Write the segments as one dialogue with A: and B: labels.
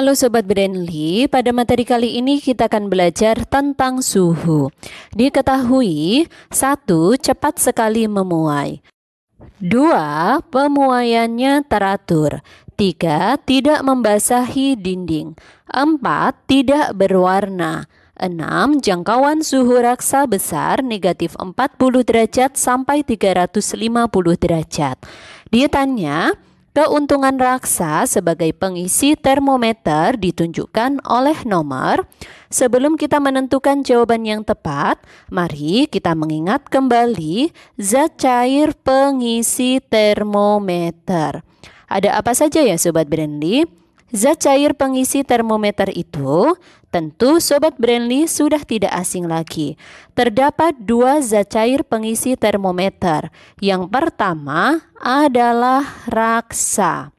A: Halo Sobat Brandly, pada materi kali ini kita akan belajar tentang suhu. Diketahui, satu cepat sekali memuai. dua Pemuaiannya teratur. tiga Tidak membasahi dinding. empat Tidak berwarna. enam Jangkauan suhu raksa besar negatif 40 derajat sampai 350 derajat. Dia tanya, Keuntungan raksa sebagai pengisi termometer ditunjukkan oleh nomor. Sebelum kita menentukan jawaban yang tepat, mari kita mengingat kembali zat cair pengisi termometer. Ada apa saja ya Sobat Brandy? Zat cair pengisi termometer itu tentu Sobat Brandly sudah tidak asing lagi. Terdapat dua zat cair pengisi termometer. Yang pertama adalah raksa.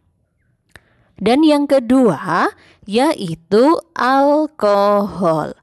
A: Dan yang kedua yaitu alkohol.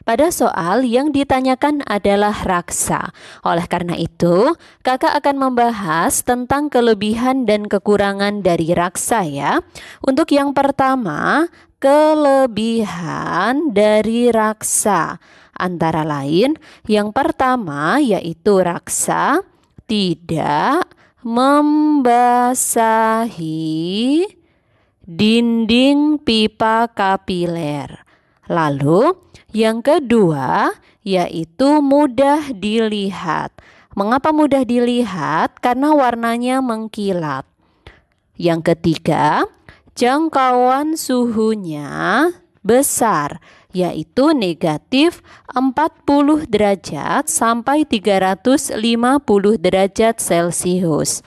A: Pada soal yang ditanyakan adalah raksa. Oleh karena itu, kakak akan membahas tentang kelebihan dan kekurangan dari raksa ya. Untuk yang pertama, kelebihan dari raksa. Antara lain, yang pertama yaitu raksa tidak membasahi dinding pipa kapiler. Lalu, yang kedua yaitu mudah dilihat. Mengapa mudah dilihat? Karena warnanya mengkilat. Yang ketiga, jangkauan suhunya besar, yaitu negatif 40 derajat sampai 350 derajat Celcius.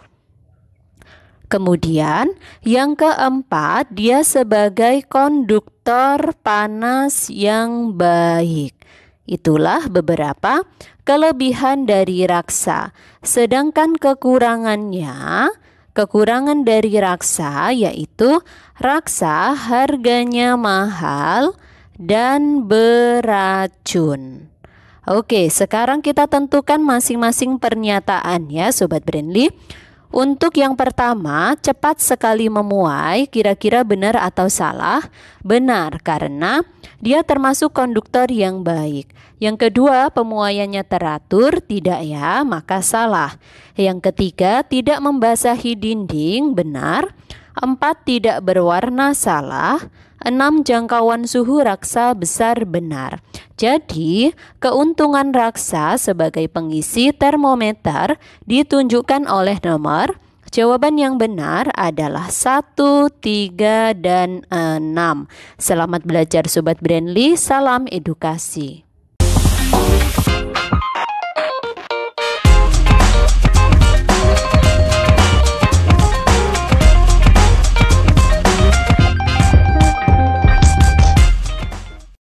A: Kemudian, yang keempat, dia sebagai konduktor panas yang baik. Itulah beberapa kelebihan dari raksa. Sedangkan kekurangannya, kekurangan dari raksa yaitu raksa harganya mahal dan beracun. Oke, sekarang kita tentukan masing-masing pernyataan ya Sobat Brandly. Untuk yang pertama, cepat sekali memuai, kira-kira benar atau salah? Benar, karena dia termasuk konduktor yang baik. Yang kedua, pemuaiannya teratur, tidak ya, maka salah. Yang ketiga, tidak membasahi dinding, benar. Empat, tidak berwarna, salah. Enam, jangkauan suhu raksa besar, benar. Jadi, keuntungan raksa sebagai pengisi termometer ditunjukkan oleh nomor. Jawaban yang benar adalah 1, 3, dan 6. Selamat belajar Sobat Brandly, salam edukasi.